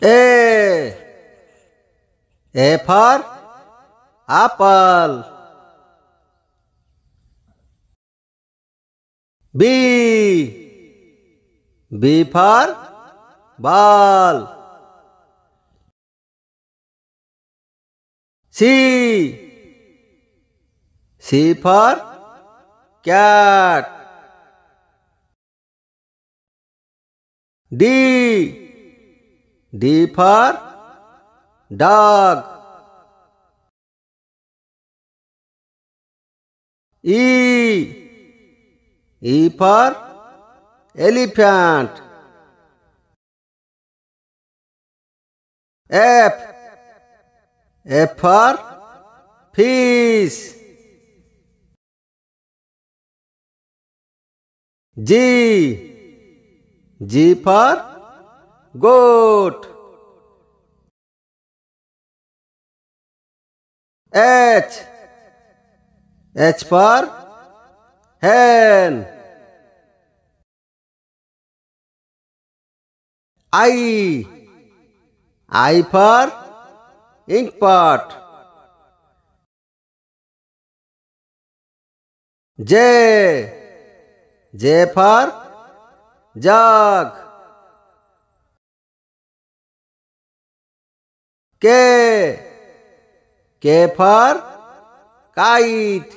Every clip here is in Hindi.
A. A for apple. B. B for ball. C. C for cat. D. D for dog. E. E for elephant. F. F for fish. G. G for goat H H for hen I I for ink pot J J for jug K K for kite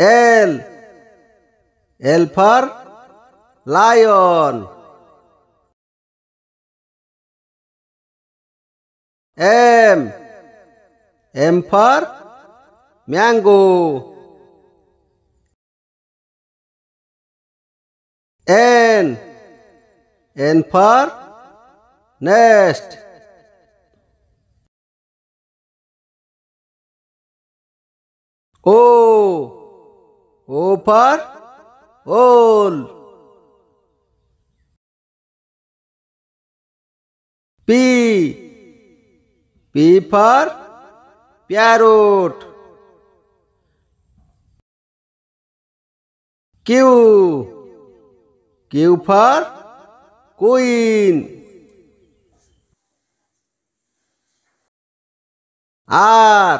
L L for lion M M for mango N N for next O O for owl P P for parrot Q Q for queen R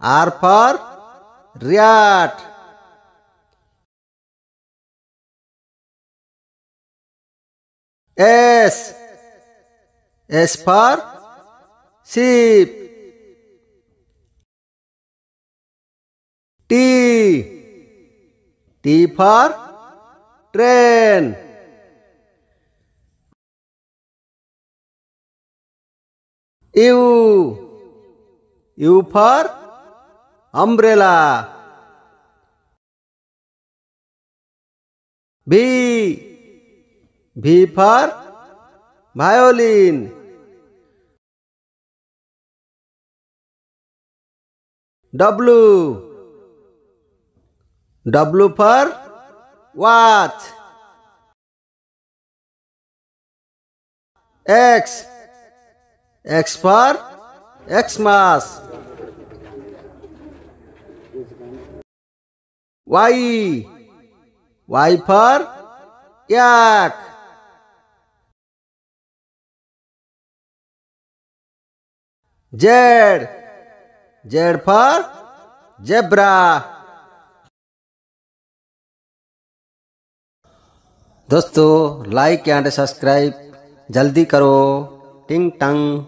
R for riot S S for sheep T T for train U U for umbrella V V for violin W W for watch X X for Xmas. Y. Y for Yak. Z. Z for Zebra. दोस्तों लाइक एंड सब्सक्राइब जल्दी करो tiếng tăng